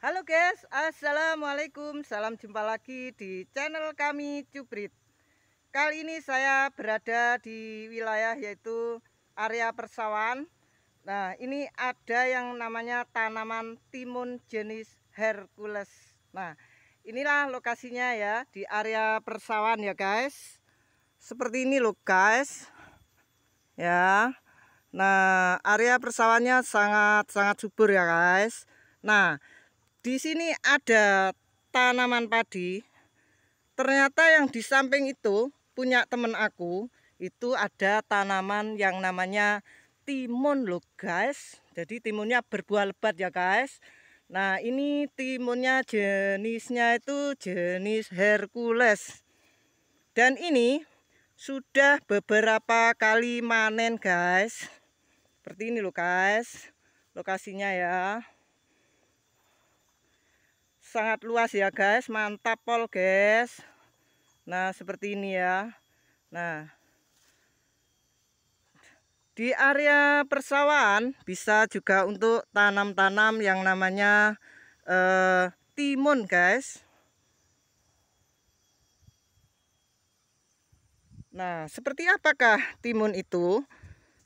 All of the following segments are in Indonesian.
Halo guys, Assalamualaikum Salam jumpa lagi di channel kami Cubrit Kali ini saya berada di wilayah yaitu area persawahan Nah ini ada yang namanya tanaman timun jenis Hercules Nah inilah lokasinya ya di area persawahan ya guys Seperti ini loh guys Ya Nah, area persawannya sangat-sangat subur ya guys. Nah, di sini ada tanaman padi. Ternyata yang di samping itu punya temen aku, itu ada tanaman yang namanya timun loh guys. Jadi timunnya berbuah lebat ya guys. Nah ini timunnya jenisnya itu jenis Hercules. Dan ini sudah beberapa kali manen guys. Seperti ini loh guys lokasinya ya sangat luas ya guys mantap pol guys nah seperti ini ya nah di area persawahan bisa juga untuk tanam-tanam yang namanya eh, timun guys nah seperti apakah timun itu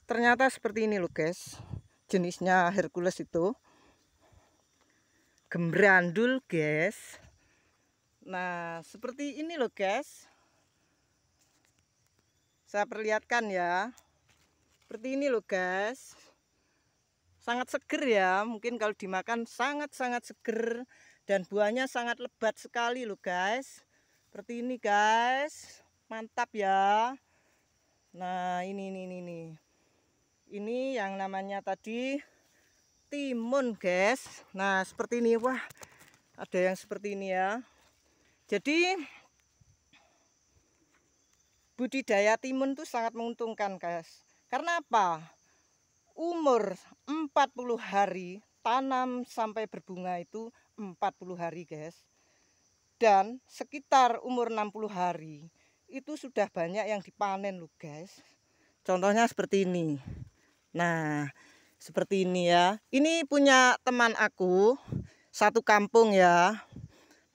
ternyata seperti ini loh guys jenisnya Hercules itu gembrandul guys nah seperti ini loh guys saya perlihatkan ya seperti ini loh guys sangat seger ya mungkin kalau dimakan sangat-sangat seger dan buahnya sangat lebat sekali loh guys seperti ini guys mantap ya nah ini ini ini ini, ini yang namanya tadi timun guys nah seperti ini wah ada yang seperti ini ya jadi budidaya timun itu sangat menguntungkan guys karena apa umur 40 hari tanam sampai berbunga itu 40 hari guys dan sekitar umur 60 hari itu sudah banyak yang dipanen loh guys contohnya seperti ini nah seperti ini ya. Ini punya teman aku satu kampung ya.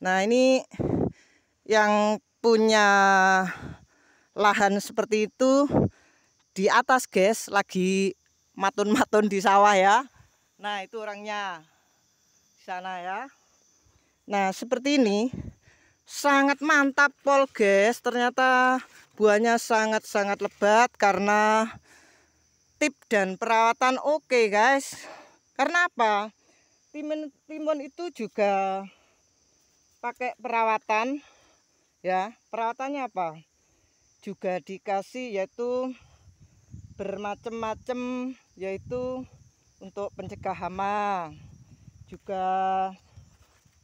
Nah, ini yang punya lahan seperti itu di atas, guys, lagi matun-matun di sawah ya. Nah, itu orangnya di sana ya. Nah, seperti ini sangat mantap pol, guys. Ternyata buahnya sangat-sangat lebat karena tip dan perawatan oke okay guys karena apa timun timun itu juga pakai perawatan ya perawatannya apa juga dikasih yaitu bermacam-macam yaitu untuk pencegah hama juga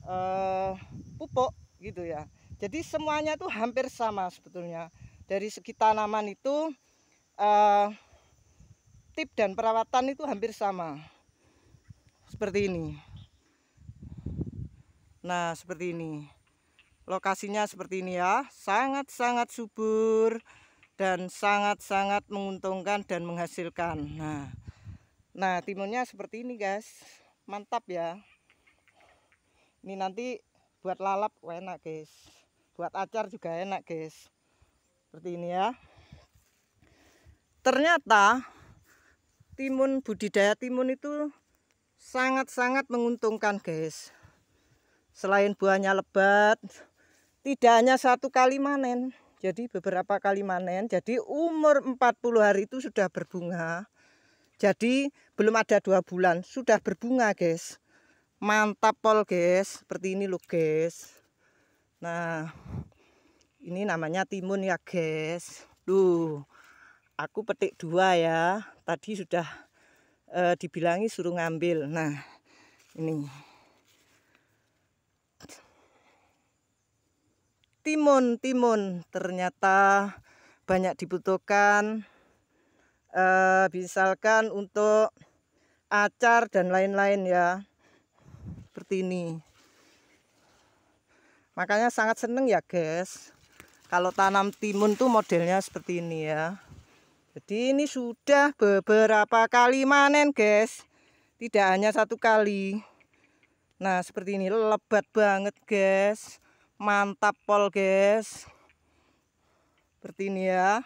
eh, pupuk gitu ya jadi semuanya tuh hampir sama sebetulnya dari segi tanaman itu eh, Tip dan perawatan itu hampir sama seperti ini nah seperti ini lokasinya seperti ini ya sangat-sangat subur dan sangat-sangat menguntungkan dan menghasilkan nah nah timunnya seperti ini guys mantap ya ini nanti buat lalap enak guys buat acar juga enak guys seperti ini ya ternyata timun budidaya timun itu sangat-sangat menguntungkan guys selain buahnya lebat tidak hanya satu kali manen jadi beberapa kali manen jadi umur 40 hari itu sudah berbunga jadi belum ada dua bulan sudah berbunga guys mantap pol guys seperti ini loh guys nah ini namanya timun ya guys tuh aku petik dua ya tadi sudah e, dibilangi suruh ngambil nah ini timun timun ternyata banyak dibutuhkan e, misalkan untuk acar dan lain-lain ya seperti ini makanya sangat seneng ya guys kalau tanam timun tuh modelnya seperti ini ya jadi ini sudah beberapa kali manen guys Tidak hanya satu kali Nah seperti ini lebat banget guys Mantap pol guys Seperti ini ya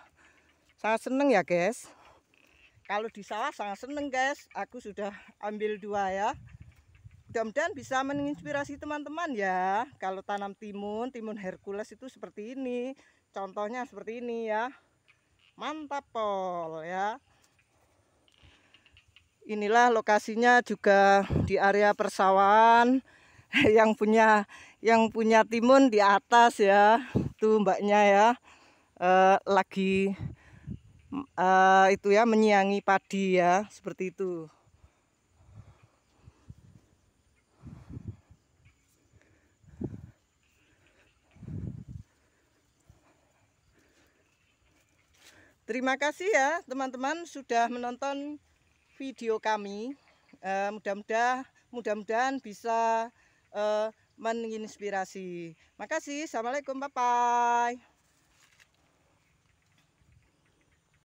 Sangat seneng ya guys Kalau di sawah sangat seneng guys Aku sudah ambil dua ya mudah-mudahan bisa menginspirasi teman-teman ya kalau tanam timun timun hercules itu seperti ini contohnya seperti ini ya mantap pol ya inilah lokasinya juga di area persawahan yang punya yang punya timun di atas ya tuh mbaknya ya e, lagi e, itu ya menyiangi padi ya seperti itu Terima kasih ya teman-teman sudah menonton video kami. Uh, eh, mudah-mudahan mudah-mudahan bisa uh, eh, meninspirasi. Makasih. Assalamualaikum. Bye bye.